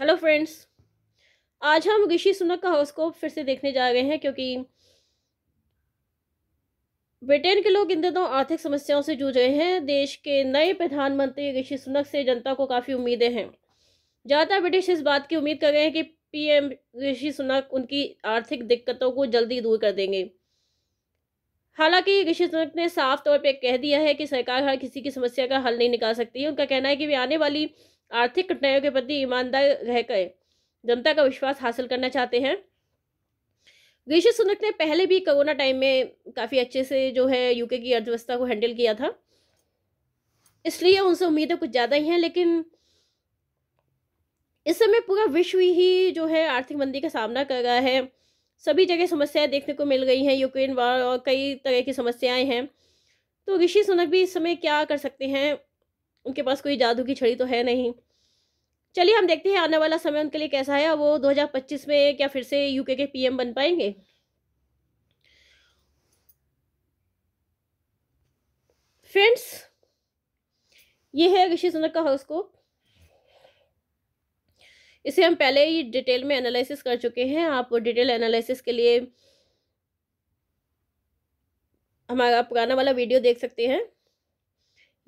hello friends आज हम ऋषि सुनक का हॉरोस्कोप फिर से देखने जा रहे हैं क्योंकि ब्रिटेन के लोग इन दिनों आर्थिक समस्याओं से जूझ रहे हैं देश के नए प्रधानमंत्री ऋषि सुनक से जनता को काफ़ी उम्मीदें हैं ज़्यादातर ब्रिटिश इस बात की उम्मीद कर रहे हैं कि पीएम ऋषि सुनक उनकी आर्थिक दिक्कतों को जल्दी दूर कर देंगे हालांकि ऋषि सुनक ने साफ तौर पर कह दिया है कि सरकार हर किसी की समस्या का हल नहीं निकाल सकती है उनका कहना है कि वे आने वाली आर्थिक कठिनाइयों के प्रति ईमानदार रहकर जनता का विश्वास हासिल करना चाहते हैं ऋषि सुनक ने पहले भी कोरोना टाइम में काफ़ी अच्छे से जो है यूके की अर्थव्यवस्था को हैंडल किया था इसलिए उनसे उम्मीदें कुछ ज़्यादा ही हैं लेकिन इस समय पूरा विश्व ही जो है आर्थिक मंदी का सामना कर रहा है सभी जगह समस्याएं देखने को मिल गई हैं यूक्रेन वार और कई तरह की समस्याएं हैं तो ऋषि सुनक भी इस समय क्या कर सकते हैं उनके पास कोई जादू की छड़ी तो है नहीं चलिए हम देखते हैं आने वाला समय उनके लिए कैसा है वो 2025 में क्या फिर से यूके के पीएम बन पाएंगे फ्रेंड्स ये है ऋषि सुनक का हॉरोस्कोप इसे हम पहले ही डिटेल में एनालिसिस कर चुके हैं आप डिटेल एनालिसिस के लिए हमारा पुराना वाला वीडियो देख सकते हैं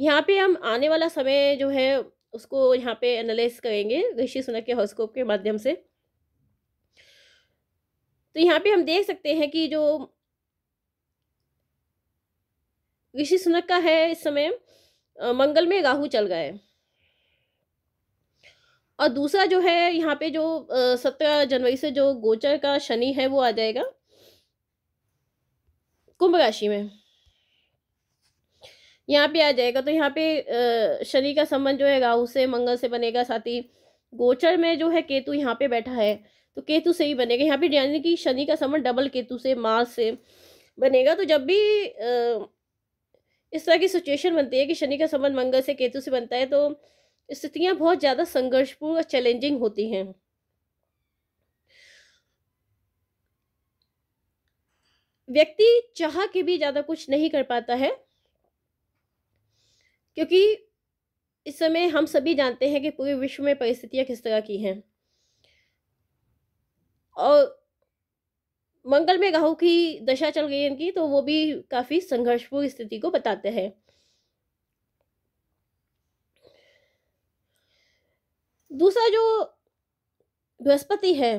यहाँ पे हम आने वाला समय जो है उसको यहाँ पे एनालाइज करेंगे ऋषि सुनक के हॉस्कोप के माध्यम से तो यहाँ पे हम देख सकते हैं कि जो ऋषि सुनक का है इस समय मंगल में राहु चल गए और दूसरा जो है यहाँ पे जो सत्रह जनवरी से जो गोचर का शनि है वो आ जाएगा कुंभ राशि में यहाँ पे आ जाएगा तो यहाँ पे शनि का संबंध जो है राहु से मंगल से बनेगा साथ ही गोचर में जो है केतु यहाँ पे बैठा है तो केतु से ही बनेगा यहाँ पे यानी कि शनि का संबंध डबल केतु से मार्स से बनेगा तो जब भी इस तरह की सिचुएशन बनती है कि शनि का संबंध मंगल से केतु से बनता है तो स्थितियाँ बहुत ज़्यादा संघर्षपूर्ण और चैलेंजिंग होती हैं व्यक्ति चाह के भी ज़्यादा कुछ नहीं कर पाता है क्योंकि इस समय हम सभी जानते हैं कि पूरे विश्व में परिस्थितियां किस तरह की हैं और मंगल में राहु की दशा चल गई इनकी तो वो भी काफ़ी संघर्षपूर्ण स्थिति को बताते हैं दूसरा जो बृहस्पति है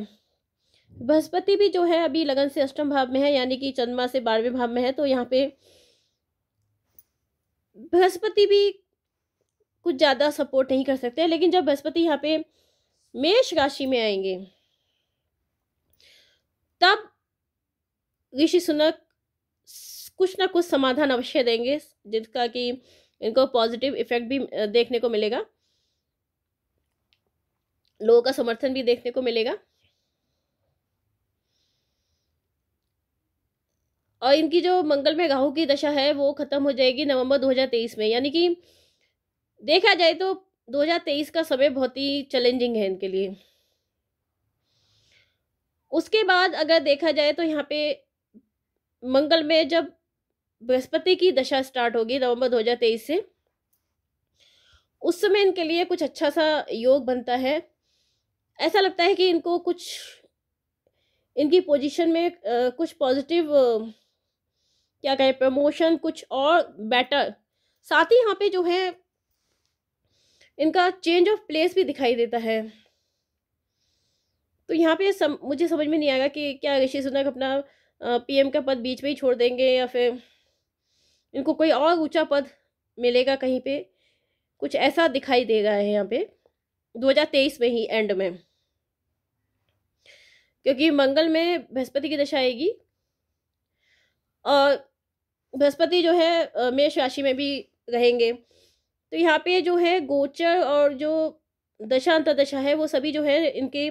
बृहस्पति भी जो है अभी लगन से अष्टम भाव में है यानी कि चंद्रमा से बारहवें भाव में है तो यहाँ पे बृहस्पति भी कुछ ज़्यादा सपोर्ट नहीं कर सकते लेकिन जब बृहस्पति यहाँ पे मेष राशि में आएंगे तब ऋषि सुनक कुछ ना कुछ समाधान अवश्य देंगे जिसका कि इनको पॉजिटिव इफेक्ट भी देखने को मिलेगा लोगों का समर्थन भी देखने को मिलेगा और इनकी जो मंगल में राहू की दशा है वो ख़त्म हो जाएगी नवंबर 2023 में यानी कि देखा जाए तो 2023 का समय बहुत ही चैलेंजिंग है इनके लिए उसके बाद अगर देखा जाए तो यहाँ पे मंगल में जब बृहस्पति की दशा स्टार्ट होगी नवंबर 2023 से उस समय इनके लिए कुछ अच्छा सा योग बनता है ऐसा लगता है कि इनको कुछ इनकी पोजीशन में कुछ पॉजिटिव क्या कहें प्रमोशन कुछ और बेटर साथ ही यहाँ पे जो है इनका चेंज ऑफ प्लेस भी दिखाई देता है तो यहाँ पे सम, मुझे समझ में नहीं आएगा कि क्या ऋषि सुनक अपना पीएम का पद बीच में ही छोड़ देंगे या फिर इनको कोई और ऊंचा पद मिलेगा कहीं पे कुछ ऐसा दिखाई दे रहा है यहाँ पे 2023 में ही एंड में क्योंकि मंगल में बृहस्पति की दशा आएगी और बृहस्पति जो है मेष राशि में भी रहेंगे तो यहाँ पे जो है गोचर और जो दशा अंतरदशा है वो सभी जो है इनके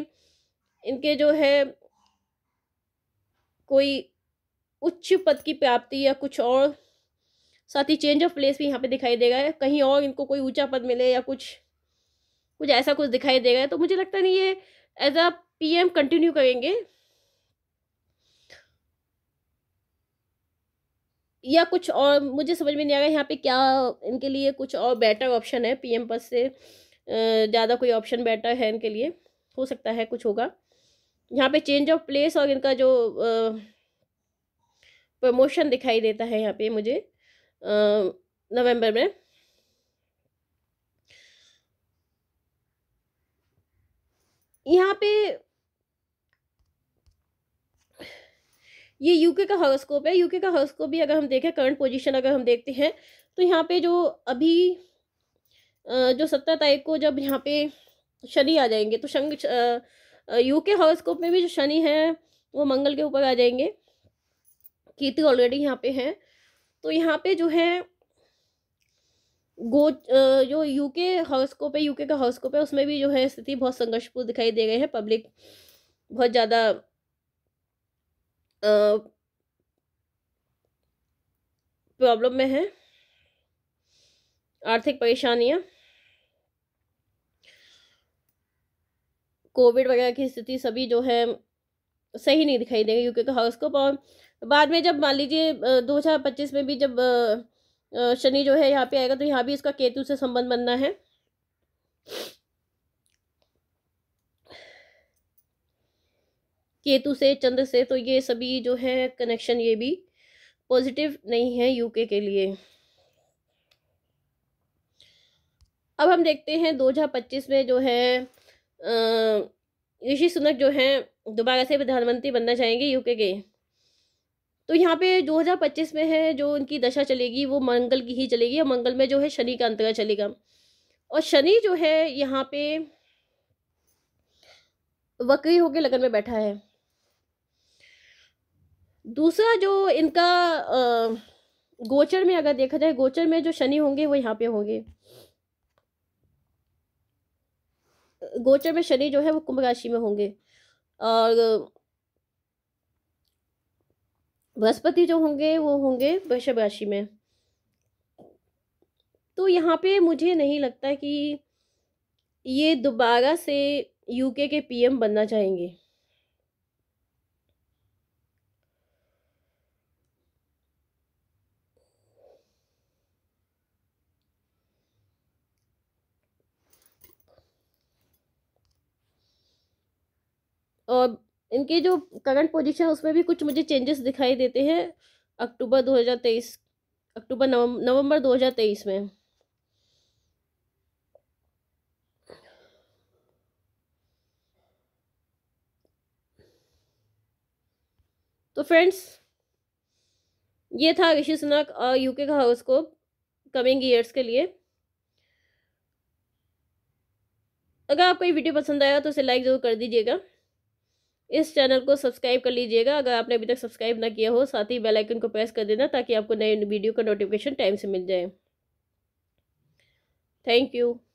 इनके जो है कोई उच्च पद की प्राप्ति या कुछ और साथ ही चेंज ऑफ प्लेस भी यहाँ पे दिखाई देगा कहीं और इनको कोई ऊंचा पद मिले या कुछ कुछ ऐसा कुछ दिखाई देगा तो मुझे लगता नहीं ये एज अ पीएम कंटिन्यू करेंगे या कुछ और मुझे समझ में नहीं आ रहा यहाँ पे क्या इनके लिए कुछ और बेटर ऑप्शन है पीएम पद से ज़्यादा कोई ऑप्शन बेटर है इनके लिए हो सकता है कुछ होगा यहाँ पे चेंज ऑफ प्लेस और इनका जो प्रमोशन दिखाई देता है यहाँ पे मुझे नवंबर में यहाँ पे ये यूके का हॉरोस्कोप है यूके का हॉरोस्कोप भी अगर हम देखें करंट पोजीशन अगर हम देखते हैं तो यहाँ पे जो अभी जो सत्रह तारीख को जब यहाँ पे शनि आ जाएंगे तो शंग यू के हॉरोस्कोप में भी जो शनि है वो मंगल के ऊपर आ जाएंगे कीर्ति ऑलरेडी यहाँ पे है तो यहाँ पे जो है गो जो यूके हॉरोस्कोप है यूके का हॉरोस्कोप है उसमें भी जो है स्थिति बहुत संघर्षपूर्ण दिखाई दे रही है पब्लिक बहुत ज़्यादा प्रॉब्लम में है आर्थिक परेशानियां कोविड वगैरह की स्थिति सभी जो है सही नहीं दिखाई देगी यूके का हॉरोस्कोप और बाद में जब मान लीजिए दो हज़ार पच्चीस में भी जब शनि जो है यहाँ पे आएगा तो यहाँ भी इसका केतु से संबंध बनना है केतु से चंद्र से तो ये सभी जो है कनेक्शन ये भी पॉजिटिव नहीं है यूके के लिए अब हम देखते हैं दो हजार पच्चीस में जो है ऋषि सुनक जो है दोबारा से प्रधानमंत्री बनना चाहेंगे यूके के तो यहाँ पे दो हजार पच्चीस में है जो उनकी दशा चलेगी वो मंगल की ही चलेगी और मंगल में जो है शनि का अंतरा चलेगा और शनि जो है यहाँ पे वक्री होकर लगन में बैठा है दूसरा जो इनका गोचर में अगर देखा जाए गोचर में जो शनि होंगे वो यहाँ पे होंगे गोचर में शनि जो है वो कुंभ राशि में होंगे और बृहस्पति जो होंगे वो होंगे वृषभ राशि में तो यहाँ पे मुझे नहीं लगता कि ये दोबारा से यूके के पीएम बनना चाहेंगे और इनकी जो करंट पोजीशन है उसमें भी कुछ मुझे चेंजेस दिखाई देते हैं अक्टूबर 2023 अक्टूबर नवंबर 2023 में तो फ्रेंड्स ये था ऋषि सुनक और यूके का हाउसकोप कमिंग ईयर्स के लिए अगर आपको ये वीडियो पसंद आया तो इसे लाइक ज़रूर कर दीजिएगा इस चैनल को सब्सक्राइब कर लीजिएगा अगर आपने अभी तक सब्सक्राइब ना किया हो साथ ही बेल आइकन को प्रेस कर देना ताकि आपको नए वीडियो का नोटिफिकेशन टाइम से मिल जाए थैंक यू